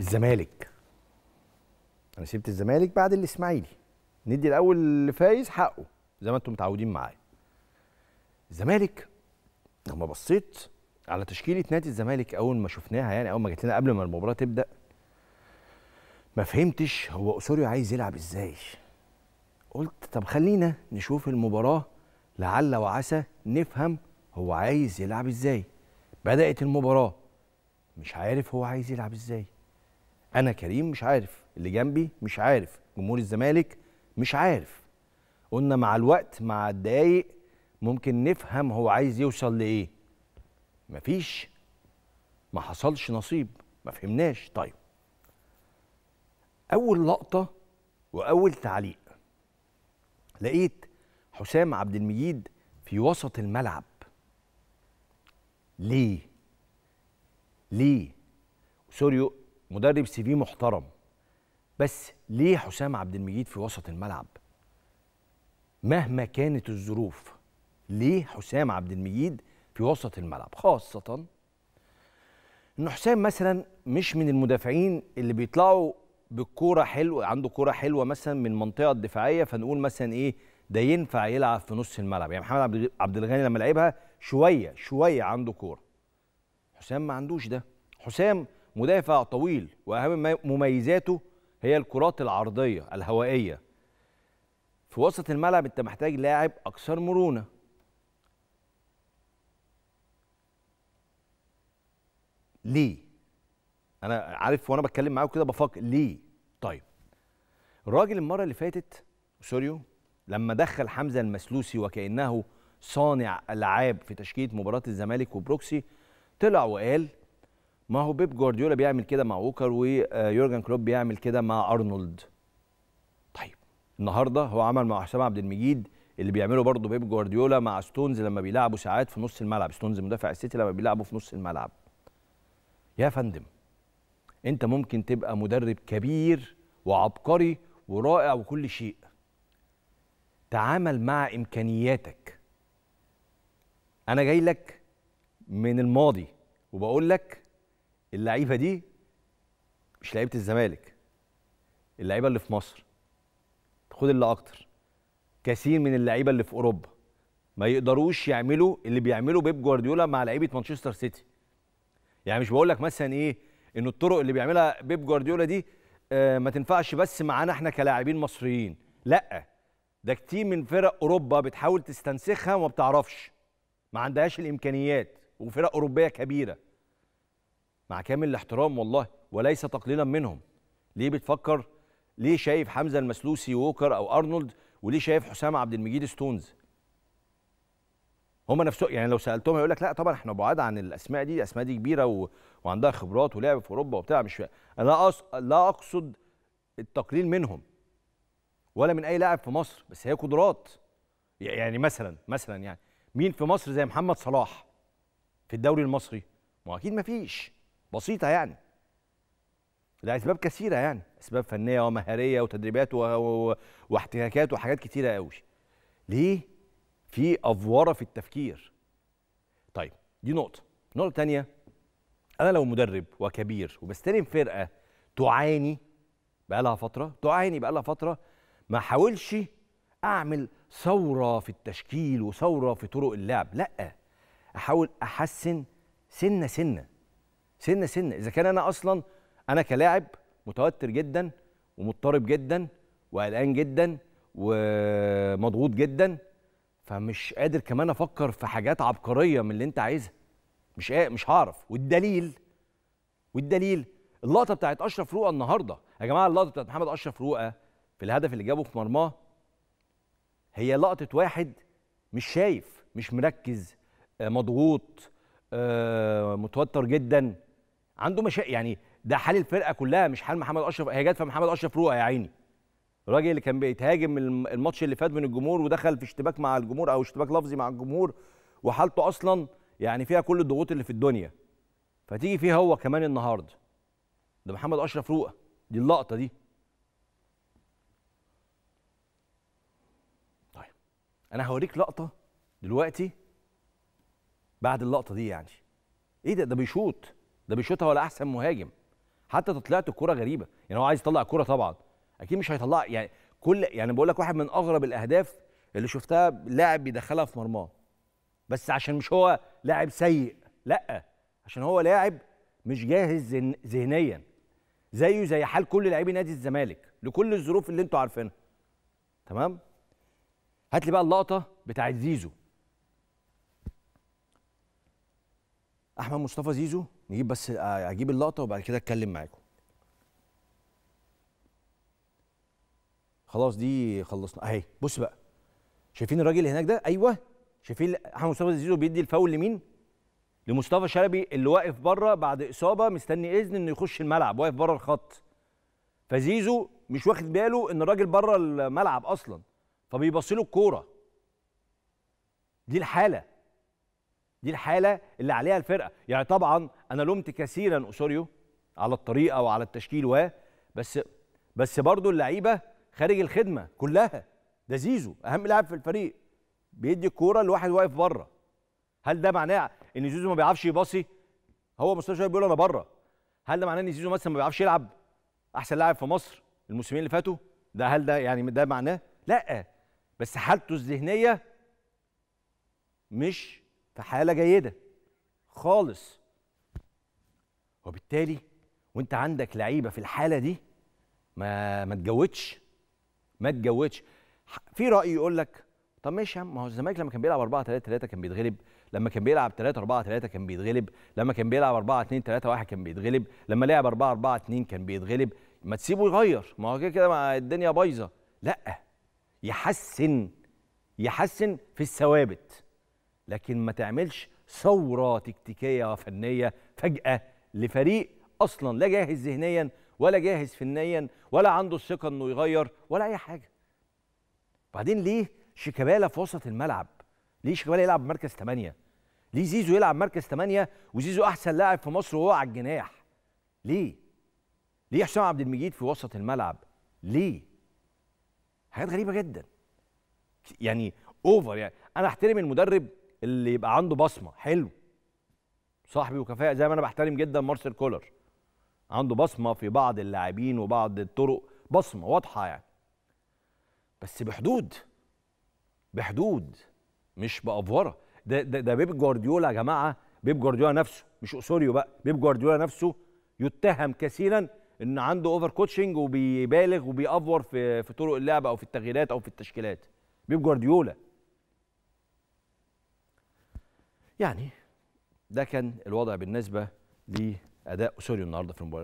الزمالك انا سبت الزمالك بعد الاسماعيلي ندي الاول اللي فايز حقه زي ما انتم متعودين معايا الزمالك لما بصيت على تشكيله نادي الزمالك اول ما شفناها يعني اول ما جت لنا قبل ما المباراه تبدا ما فهمتش هو اسوريو عايز يلعب ازاي قلت طب خلينا نشوف المباراه لعل وعسى نفهم هو عايز يلعب ازاي بدات المباراه مش عارف هو عايز يلعب ازاي انا كريم مش عارف اللي جنبي مش عارف جمهور الزمالك مش عارف قلنا مع الوقت مع الدقايق ممكن نفهم هو عايز يوصل لايه مفيش ما حصلش نصيب ما فهمناش طيب اول لقطه واول تعليق لقيت حسام عبد المجيد في وسط الملعب ليه ليه سوريو مدرب سي في محترم بس ليه حسام عبد المجيد في وسط الملعب مهما كانت الظروف ليه حسام عبد المجيد في وسط الملعب خاصه ان حسام مثلا مش من المدافعين اللي بيطلعوا بالكوره حلوه عنده كوره حلوه مثلا من المنطقه الدفاعيه فنقول مثلا ايه ده ينفع يلعب في نص الملعب يعني محمد عبد الغني لما لعبها شويه شويه عنده كوره حسام ما عندوش ده حسام مدافع طويل واهم مميزاته هي الكرات العرضيه الهوائيه في وسط الملعب انت محتاج لاعب اكثر مرونه ليه انا عارف وانا بتكلم معاه كده بفكر ليه طيب الراجل المره اللي فاتت سوريو لما دخل حمزه المسلوسي وكانه صانع العاب في تشكيله مباراه الزمالك وبروكسي طلع وقال ما هو بيب جوارديولا بيعمل كده مع ووكر ويورجن كلوب بيعمل كده مع ارنولد طيب النهارده هو عمل مع حسام عبد المجيد اللي بيعمله برضه بيب جوارديولا مع ستونز لما بيلعبوا ساعات في نص الملعب ستونز مدافع السيتي لما بيلعبوا في نص الملعب يا فندم انت ممكن تبقى مدرب كبير وعبقري ورائع وكل شيء تعامل مع امكانياتك انا جاي لك من الماضي وبقول لك اللعيبه دي مش لعيبه الزمالك اللعيبه اللي في مصر خد اللي اكتر كثير من اللعيبه اللي في اوروبا ما يقدروش يعملوا اللي بيعمله بيب جوارديولا مع لعيبه مانشستر سيتي يعني مش بقول لك مثلا ايه ان الطرق اللي بيعملها بيب جوارديولا دي آه، ما تنفعش بس معانا احنا كلاعبين مصريين لا ده كتير من فرق اوروبا بتحاول تستنسخها وما بتعرفش ما عندهاش الامكانيات وفرق اوروبيه كبيره مع كامل الاحترام والله وليس تقليلا منهم ليه بتفكر ليه شايف حمزه المسلوسي ووكر او ارنولد وليه شايف حسام عبد المجيد ستونز هما نفسهم يعني لو سالتهم هيقول لك لا طبعا احنا بعاد عن الاسماء دي الاسماء دي كبيره و... وعندها خبرات ولعب في اوروبا وبتاع مش انا أص... لا اقصد التقليل منهم ولا من اي لاعب في مصر بس هي قدرات يعني مثلا مثلا يعني مين في مصر زي محمد صلاح في الدوري المصري ما اكيد ما فيش بسيطه يعني لاسباب كثيره يعني اسباب فنيه ومهاريه وتدريبات واحتكاكات وحاجات كثيره قوي ليه في افوره في التفكير طيب دي نقطه نقطه تانية انا لو مدرب وكبير وبستلم فرقه تعاني بقالها فتره تعاني بقالها فتره ما احاولش اعمل ثوره في التشكيل وثوره في طرق اللعب لا احاول احسن سنه سنه سنه سنه اذا كان انا اصلا انا كلاعب متوتر جدا ومضطرب جدا وقلقان جدا ومضغوط جدا فمش قادر كمان افكر في حاجات عبقريه من اللي انت عايزها مش مش هعرف والدليل والدليل اللقطه بتاعت اشرف رؤى النهارده يا جماعه اللقطه بتاعت محمد اشرف رؤى في الهدف اللي جابه في مرماه هي لقطه واحد مش شايف مش مركز آه، مضغوط آه، متوتر جدا عنده مشا يعني ده حال الفرقه كلها مش حال محمد اشرف هي جت في محمد اشرف روقه يا عيني الراجل اللي كان بيتهاجم الماتش اللي فات من الجمهور ودخل في اشتباك مع الجمهور او اشتباك لفظي مع الجمهور وحالته اصلا يعني فيها كل الضغوط اللي في الدنيا فتيجي فيها هو كمان النهارده ده محمد اشرف روقه دي اللقطه دي طيب انا هوريك لقطه دلوقتي بعد اللقطه دي يعني ايه ده ده بيشوط ده بيشوطها ولا احسن مهاجم حتى طلعت الكوره غريبه يعني هو عايز يطلع الكوره طبعا اكيد مش هيطلع يعني كل يعني بقول لك واحد من اغرب الاهداف اللي شفتها لاعب بيدخلها في مرماه بس عشان مش هو لاعب سيء لا عشان هو لاعب مش جاهز ذهنيا زيه زي حال كل لاعبي نادي الزمالك لكل الظروف اللي انتوا عارفينها تمام هات لي بقى اللقطه بتاعت زيزو احمد مصطفى زيزو نجيب بس آه، اجيب اللقطه وبعد كده اتكلم معاكم خلاص دي خلصنا اهي بص بقى شايفين الراجل هناك ده ايوه شايفين احمد مصطفى زيزو بيدي الفاول لمين لمصطفى شلبي اللي واقف بره بعد اصابه مستني اذن انه يخش الملعب واقف بره الخط فزيزو مش واخد باله ان الراجل بره الملعب اصلا فبيبص له الكوره دي الحاله دي الحاله اللي عليها الفرقه يعني طبعا انا لومت كثيرا اسوريو على الطريقه وعلى التشكيل و بس بس برضه اللعيبه خارج الخدمه كلها ده زيزو اهم لاعب في الفريق بيدي الكوره لواحد واقف بره هل ده معناه ان زيزو ما بيعرفش يباصي هو مصطفى شويه بيقول انا بره هل ده معناه ان زيزو مثلا ما بيعرفش يلعب احسن لاعب في مصر الموسمين اللي فاتوا ده هل ده يعني ده معناه لا بس حالته الذهنيه مش في حاله جيده خالص وبالتالي وانت عندك لعيبه في الحاله دي ما ما تجودش ما تجودش في راي يقول لك طب ماشي يا ما هو الزمالك لما كان بيلعب 4 3 3 كان بيتغلب لما كان بيلعب 3 4 3 كان بيتغلب لما كان بيلعب 4 2 3 1 كان بيتغلب لما لعب 4 4 2 كان بيتغلب ما تسيبه يغير ما هو كده كده الدنيا بايظه لا يحسن يحسن في الثوابت لكن ما تعملش ثوره تكتيكيه فنيه فجاه لفريق اصلا لا جاهز ذهنيا ولا جاهز فنيا ولا عنده الثقه انه يغير ولا اي حاجه بعدين ليه شيكابالا في وسط الملعب ليه شيكابالا يلعب مركز 8 ليه زيزو يلعب مركز 8 وزيزو احسن لاعب في مصر وهو على الجناح ليه ليه حسام عبد المجيد في وسط الملعب ليه حاجات غريبه جدا يعني اوفر يعني انا احترم المدرب اللي يبقى عنده بصمه حلو صاحبي وكفاءه زي ما انا بحترم جدا مارسيل كولر عنده بصمه في بعض اللاعبين وبعض الطرق بصمه واضحه يعني بس بحدود بحدود مش بافوره ده ده, ده بيب جوارديولا يا جماعه بيب جوارديولا نفسه مش اسوريو بقى بيب جوارديولا نفسه يتهم كثيرا ان عنده اوفر كوتشنج وبيبالغ وبيأفور في في طرق اللعب او في التغييرات او في التشكيلات بيب جوارديولا يعني ده كان الوضع بالنسبه لاداء سوريو النهارده في المباراه